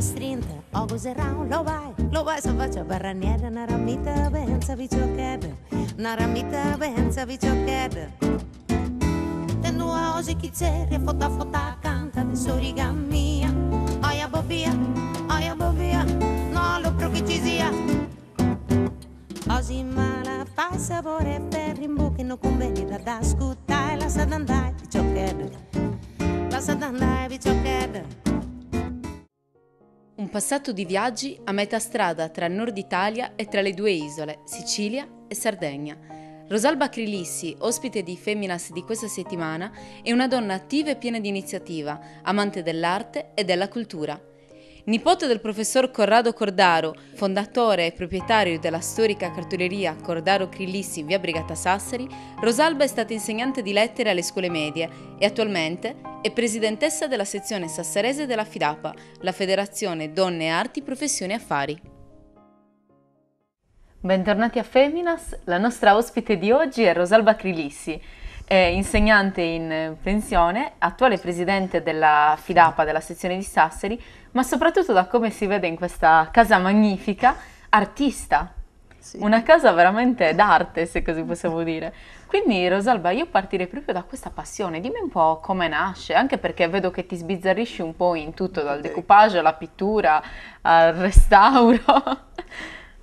las 30, ojos around, lo vai, lo vai, se faccia barraniera, una ramita benza bicciocchetta, una ramita benza bicciocchetta. Tendo a oggi que c'è, fota fota canta, di soriga mia, oia bobia, a bobia, no lo pro che ci sia. Oggi mala fa sapore per rimbucchi, non conveni da da scuttare, la sa d'andare bicciocchetta, la sa d'andare bicciocchetta. Un passato di viaggi a metà strada tra Nord Italia e tra le due isole, Sicilia e Sardegna. Rosalba Crilissi, ospite di Feminas di questa settimana, è una donna attiva e piena di iniziativa, amante dell'arte e della cultura. Nipote del professor Corrado Cordaro, fondatore e proprietario della storica cartoleria Cordaro Crillissi in via Brigata Sassari, Rosalba è stata insegnante di lettere alle scuole medie e attualmente è presidentessa della sezione sassarese della FIDAPA, la Federazione Donne Arti Professioni Affari. Bentornati a Feminas, la nostra ospite di oggi è Rosalba Crillissi, eh, insegnante in pensione, attuale presidente della FIDAPA della sezione di Sassari, ma soprattutto da come si vede in questa casa magnifica, artista. Sì. Una casa veramente d'arte, se così possiamo dire. Quindi Rosalba, io partirei proprio da questa passione, dimmi un po' come nasce, anche perché vedo che ti sbizzarrisci un po' in tutto, dal decoupage alla pittura, al restauro.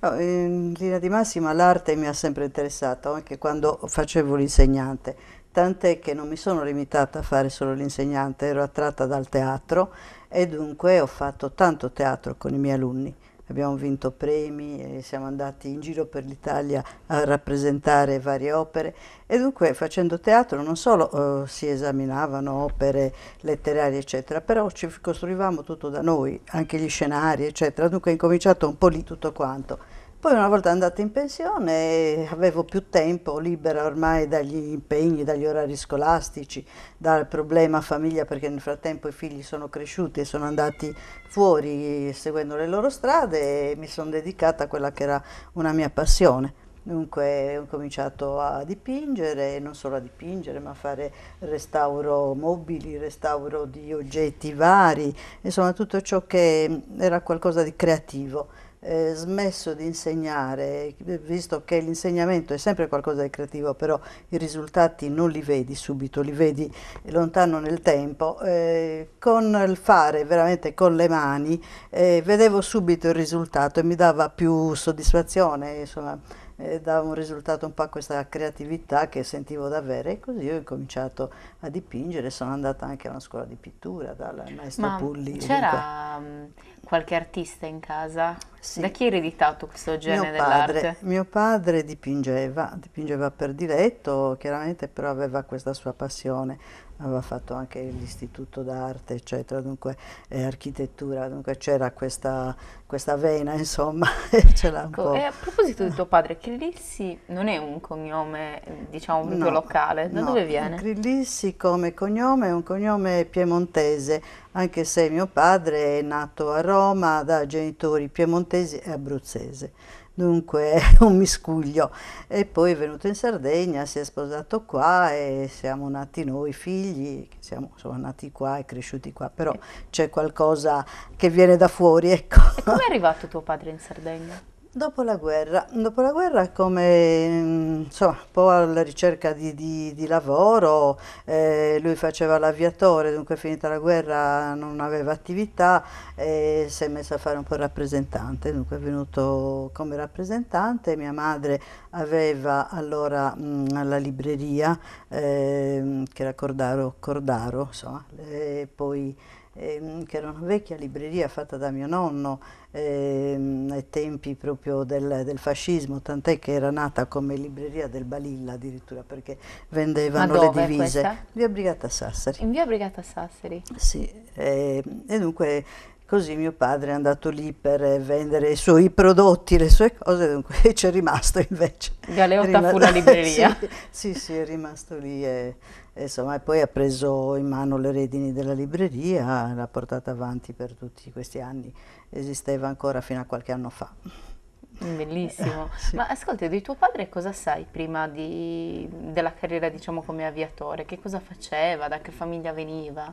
in linea di massima l'arte mi ha sempre interessato, anche quando facevo l'insegnante tant'è che non mi sono limitata a fare solo l'insegnante, ero attratta dal teatro e dunque ho fatto tanto teatro con i miei alunni. Abbiamo vinto premi, siamo andati in giro per l'Italia a rappresentare varie opere e dunque facendo teatro non solo eh, si esaminavano opere letterarie eccetera, però ci costruivamo tutto da noi, anche gli scenari eccetera, dunque è incominciato un po' lì tutto quanto. Poi una volta andata in pensione avevo più tempo libera ormai dagli impegni, dagli orari scolastici, dal problema famiglia perché nel frattempo i figli sono cresciuti e sono andati fuori seguendo le loro strade e mi sono dedicata a quella che era una mia passione. Dunque ho cominciato a dipingere, non solo a dipingere, ma a fare restauro mobili, restauro di oggetti vari, insomma tutto ciò che era qualcosa di creativo. Eh, smesso di insegnare, visto che l'insegnamento è sempre qualcosa di creativo, però i risultati non li vedi subito, li vedi lontano nel tempo, eh, con il fare veramente con le mani eh, vedevo subito il risultato e mi dava più soddisfazione, insomma, eh, dava un risultato un po' a questa creatività che sentivo davvero e così ho incominciato a dipingere, sono andata anche a una scuola di pittura dal maestro Ma Pulli. C'era mm, qualche artista in casa? Sì. Da chi hai ereditato questo genere mio padre, dell'arte? Mio padre dipingeva, dipingeva per diletto, chiaramente però aveva questa sua passione aveva fatto anche l'istituto d'arte, eccetera, dunque eh, architettura, dunque c'era questa, questa, vena, insomma, ce l'ha ecco, E a proposito di tuo padre, Crillissi non è un cognome, diciamo, proprio no, locale, da no, dove viene? Crillissi come cognome è un cognome piemontese, anche se mio padre è nato a Roma da genitori piemontesi e abruzzese dunque un miscuglio. E poi è venuto in Sardegna, si è sposato qua e siamo nati noi figli, siamo, siamo nati qua e cresciuti qua, però c'è qualcosa che viene da fuori, ecco. E come è arrivato tuo padre in Sardegna? Dopo la guerra, dopo la guerra come mm, insomma, un po' alla ricerca di, di, di lavoro, eh, lui faceva l'aviatore, dunque finita la guerra non aveva attività e si è messo a fare un po' il rappresentante, dunque è venuto come rappresentante, mia madre aveva allora mh, mm, la libreria eh, che era Cordaro, Cordaro insomma, e poi Ehm, che era una vecchia libreria fatta da mio nonno ehm, ai tempi proprio del, del fascismo, tant'è che era nata come libreria del Balilla addirittura perché vendevano le divise. Questa? Via Brigata Sassari. In via Brigata Sassari? Sì, e, ehm, e dunque Così mio padre è andato lì per eh, vendere i suoi prodotti, le sue cose, dunque ci è rimasto invece. Galeotta rimasto, fu una libreria. sì, sì, sì, è rimasto lì e, e, insomma, poi ha preso in mano le redini della libreria, l'ha portata avanti per tutti questi anni, esisteva ancora fino a qualche anno fa. Bellissimo. Sì. Ma ascolta, di tuo padre cosa sai prima di, della carriera, diciamo, come aviatore? Che cosa faceva? Da che famiglia veniva?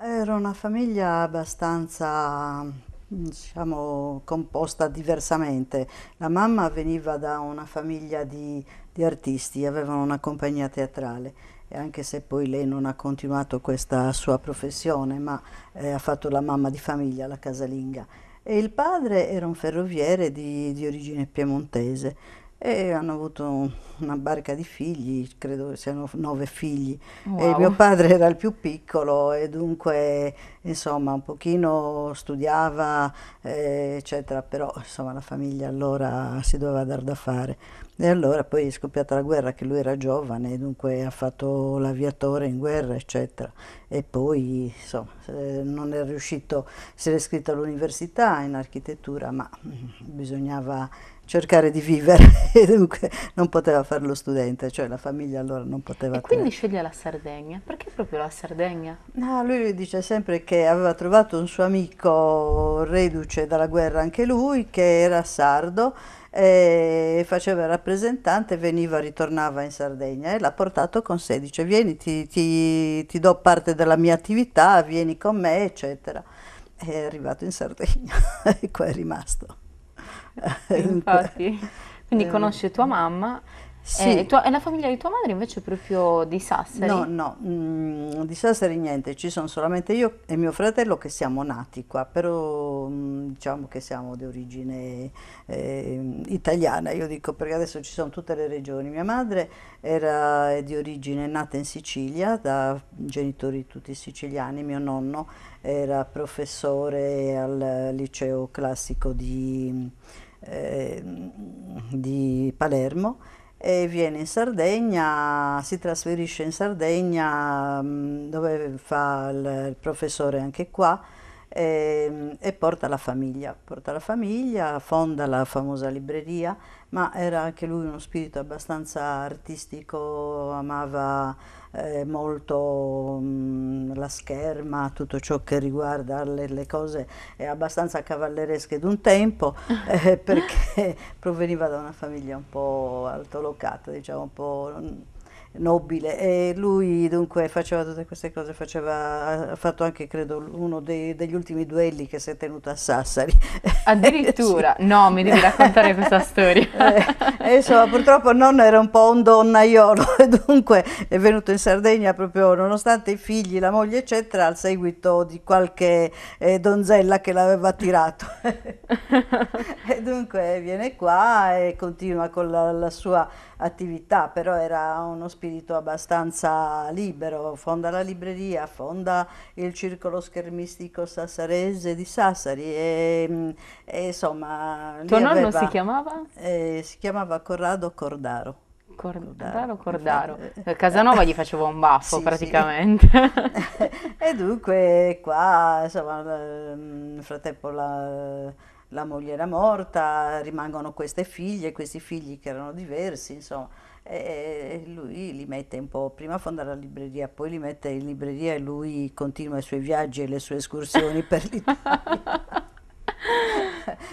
Era una famiglia abbastanza, diciamo, composta diversamente. La mamma veniva da una famiglia di, di, artisti, avevano una compagnia teatrale e anche se poi lei non ha continuato questa sua professione, ma eh, ha fatto la mamma di famiglia, la casalinga. E il padre era un ferroviere di, di origine piemontese e hanno avuto una barca di figli, credo siano nove figli. Wow. mio padre era il più piccolo e dunque insomma un pochino studiava eh, eccetera, però insomma la famiglia allora si doveva dar da fare. E allora poi è scoppiata la guerra che lui era giovane e dunque ha fatto l'aviatore in guerra eccetera e poi insomma non è riuscito, si è iscritto all'università in architettura ma mm, bisognava cercare di vivere e dunque non poteva fare lo studente, cioè la famiglia allora non poteva. E quindi tenere. sceglie la Sardegna, perché proprio la Sardegna? No, lui dice sempre che aveva trovato un suo amico reduce dalla guerra anche lui, che era sardo e faceva il rappresentante, veniva, ritornava in Sardegna e l'ha portato con sé, dice vieni ti, ti, ti do parte della mia attività, vieni con me eccetera. È arrivato in Sardegna e qua è rimasto. Eh, infatti, quindi eh, conosce tua mm. mamma. Sì. Eh, e, tua, e, la famiglia di tua madre invece è proprio di Sassari? No, no, mh, mm, di Sassari niente, ci sono solamente io e mio fratello che siamo nati qua, però mh, mm, diciamo che siamo di origine eh, italiana, io dico perché adesso ci sono tutte le regioni. Mia madre era di origine nata in Sicilia da genitori tutti siciliani, mio nonno era professore al liceo classico di Ehm, di Palermo e viene in Sardegna, si trasferisce in Sardegna mm, dove fa il, professore anche qua e, ehm, e porta la famiglia, porta la famiglia, fonda la famosa libreria, ma era anche lui uno spirito abbastanza artistico, amava eh, molto mh, mm, la scherma, tutto ciò che riguarda le, le cose abbastanza cavalleresche d'un tempo, eh, perché proveniva da una famiglia un po' altolocata, diciamo un po' nobile e lui dunque faceva tutte queste cose, faceva, ha fatto anche credo uno dei, degli ultimi duelli che si è tenuto a Sassari. Addirittura, sì. no mi devi raccontare questa storia. Eh, eh, insomma purtroppo nonno era un po' un donnaiolo e dunque è venuto in Sardegna proprio nonostante i figli, la moglie eccetera al seguito di qualche eh, donzella che l'aveva tirato. e dunque viene qua e continua con la, la sua attività, però era uno spirito abbastanza libero, fonda la libreria, fonda il circolo schermistico sassarese di Sassari e, mm, e insomma... Tuo nonno aveva, si chiamava? Eh, si chiamava Corrado Cordaro. Cordaro, Cordaro. Eh. A Casanova gli facevo un baffo sì, praticamente. Sì. e dunque qua, insomma, nel ehm, frattempo la la moglie era morta, rimangono queste figlie, questi figli che erano diversi, insomma. E lui li mette un po', prima fonda la libreria, poi li mette in libreria e lui continua i suoi viaggi e le sue escursioni per l'Italia.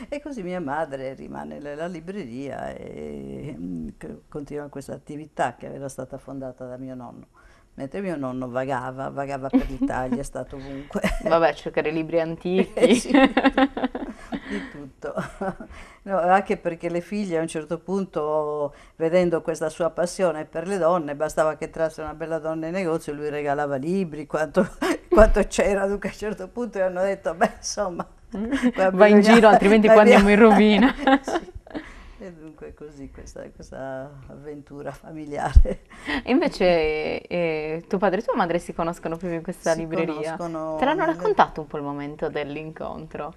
e così mia madre rimane nella libreria e mm, continua questa attività che era stata fondata da mio nonno. Mentre mio nonno vagava, vagava per l'Italia, è stato ovunque. Vabbè, cercare libri antichi. Eh, sì. certo, no, anche perché le figlie a un certo punto, vedendo questa sua passione per le donne, bastava che entrasse una bella donna in negozio e lui regalava libri, quanto, quanto c'era, dunque a un certo punto gli hanno detto, beh insomma... Va bisogna, in giro, altrimenti qua andiamo in rovina. sì. E dunque così questa, questa avventura familiare. E invece eh, tuo padre e tua madre si conoscono proprio in questa si libreria. Conoscono... Te l'hanno raccontato un po' il momento dell'incontro?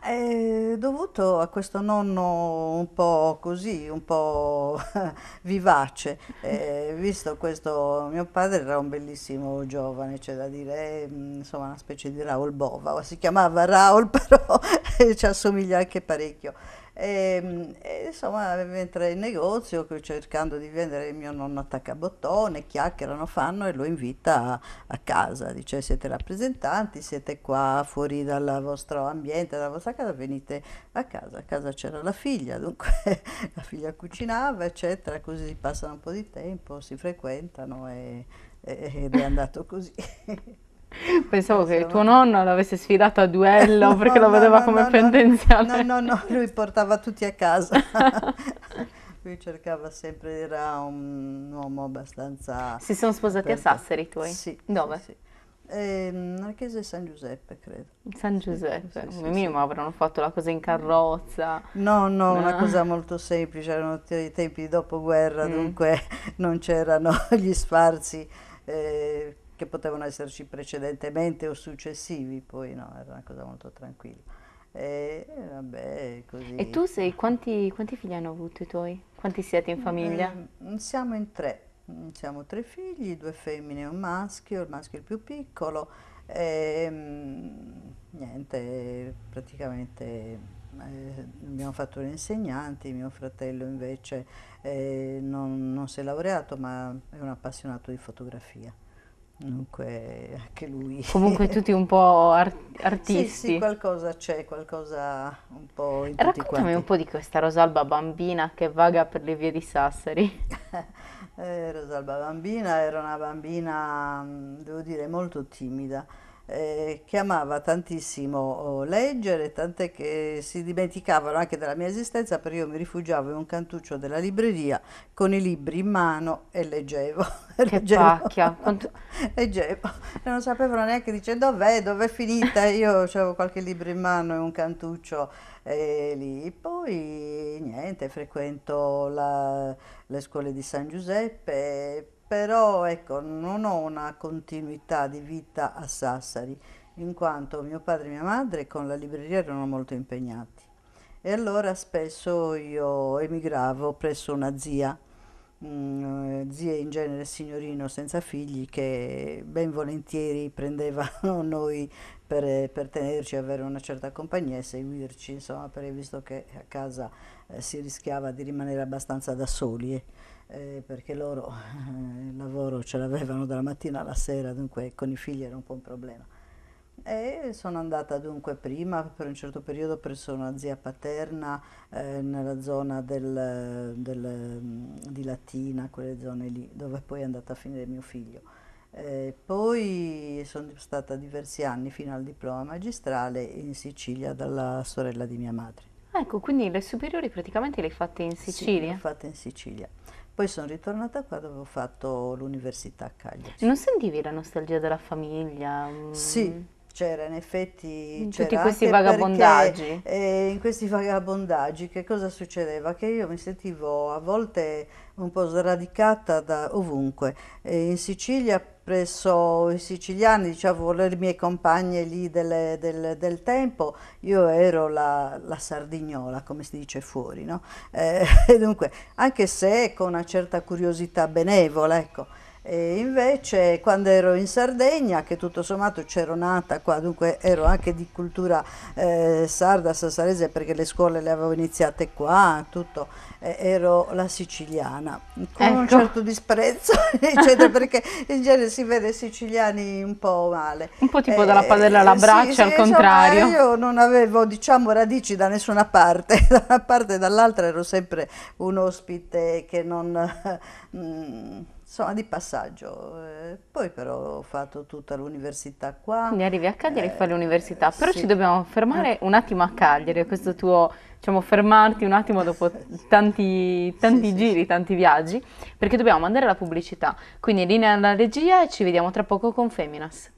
È dovuto a questo nonno un po' così, un po' vivace, eh, visto questo, mio padre era un bellissimo giovane, c'è da dire, eh, insomma una specie di Raul Bova, si chiamava Raul però eh, ci assomiglia anche parecchio. E, ehm, e, insomma, mentre in negozio, cercando di vendere, il mio nonno attacca bottone, chiacchierano, fanno e lo invita a, a casa. Dice, siete rappresentanti, siete qua fuori dal vostro ambiente, dalla vostra casa, venite a casa. A casa c'era la figlia, dunque la figlia cucinava, eccetera, così passano un po' di tempo, si frequentano e, ed è andato così. Pensavo che sono... tuo nonno l'avesse sfidato a duello no, perché lo vedeva no, come pendenziale. No, no, no, lui portava tutti a casa. lui cercava sempre, era un uomo abbastanza... Si sono sposati aperto. a Sassari tuoi? Sì. Dove? Sì, sì. Eh, la chiesa di San Giuseppe, credo. San Giuseppe, sì, sì, sì, minimo avranno fatto la cosa in carrozza. No, no, no. una cosa molto semplice, erano i tempi di dopoguerra, mm. dunque non c'erano gli sfarzi. Eh, che potevano esserci precedentemente o successivi, poi no, era una cosa molto tranquilla. E, vabbè, e tu sei, quanti, quanti, figli hanno avuto i tuoi? Quanti siete in famiglia? Eh, siamo in tre, mm, siamo tre figli, due femmine e un maschio, il maschio è il più piccolo. E, ehm, niente, praticamente eh, abbiamo fatto gli insegnanti, mio fratello invece eh, non, non si è laureato ma è un appassionato di fotografia. Dunque, anche lui. Comunque tutti un po' ar- artisti. Sì, sì, qualcosa c'è, qualcosa un po' in Raccontami quanti. un po' di questa Rosalba bambina che vaga per le vie di Sassari. eh, Rosalba bambina era una bambina, mm, devo dire, molto timida eh, che amava tantissimo oh, leggere, tant'è che si dimenticavano anche della mia esistenza perché io mi rifugiavo in un cantuccio della libreria con i libri in mano e leggevo. Che leggevo, leggevo. non sapevano neanche dice dov'è, dov'è finita. Io avevo qualche libro in mano e un cantuccio e lì. Poi niente, frequento la, le scuole di San Giuseppe però ecco, non ho una continuità di vita a Sassari, in quanto mio padre e mia madre con la libreria erano molto impegnati. E allora spesso io emigravo presso una zia, mh, mm, zie in genere signorino senza figli, che ben volentieri prendevano noi per, per tenerci, avere una certa compagnia e seguirci, insomma, visto che a casa eh, si rischiava di rimanere abbastanza da soli. Eh eh, perché loro eh, il lavoro ce l'avevano dalla mattina alla sera, dunque con i figli era un po' un problema. E sono andata dunque prima, per un certo periodo, presso una zia paterna eh, nella zona del, del, mm, di Latina, quelle zone lì, dove poi è andata a finire mio figlio. Eh, poi sono stata diversi anni fino al diploma magistrale in Sicilia dalla sorella di mia madre. Ah, ecco, quindi le superiori praticamente le hai fatte in Sicilia? Sì, le ho fatte in Sicilia. Poi sono ritornata qua dove ho fatto l'università a Cagliari. Non sentivi la nostalgia della famiglia? Mm. Sì, c'era in effetti in tutti questi vagabondaggi perché, eh, in questi vagabondaggi che cosa succedeva che io mi sentivo a volte un po' sradicata da ovunque eh, in Sicilia presso i siciliani diciamo le mie compagne lì delle, del, del, tempo io ero la, la, sardignola come si dice fuori no? Eh, dunque anche se con una certa curiosità benevola ecco e invece quando ero in Sardegna, che tutto sommato c'ero nata qua, dunque ero anche di cultura eh, sarda, sassarese, perché le scuole le avevo iniziate qua, tutto, eh, ero la siciliana, con ecco. un certo disprezzo, eccetera, perché in genere si vede siciliani un po' male. Un po' tipo eh, dalla padella alla braccia, sì, sì, al contrario. io non avevo, diciamo, radici da nessuna parte, da una parte e dall'altra ero sempre un ospite che non... Mm, insomma di passaggio. Eh, poi però ho fatto tutta l'università qua. Quindi arrivi a Cagliari e eh, fai l'università, però sì. ci dobbiamo fermare un attimo a Cagliari, questo tuo, diciamo, fermarti un attimo dopo tanti, tanti sì, giri, sì, tanti viaggi, perché dobbiamo mandare la pubblicità. Quindi linea alla regia e ci vediamo tra poco con Feminas.